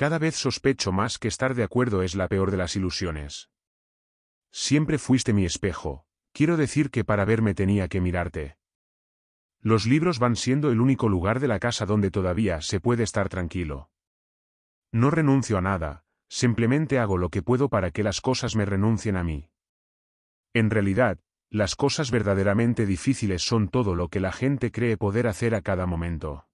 Cada vez sospecho más que estar de acuerdo es la peor de las ilusiones. Siempre fuiste mi espejo, quiero decir que para verme tenía que mirarte. Los libros van siendo el único lugar de la casa donde todavía se puede estar tranquilo. No renuncio a nada, simplemente hago lo que puedo para que las cosas me renuncien a mí. En realidad, las cosas verdaderamente difíciles son todo lo que la gente cree poder hacer a cada momento.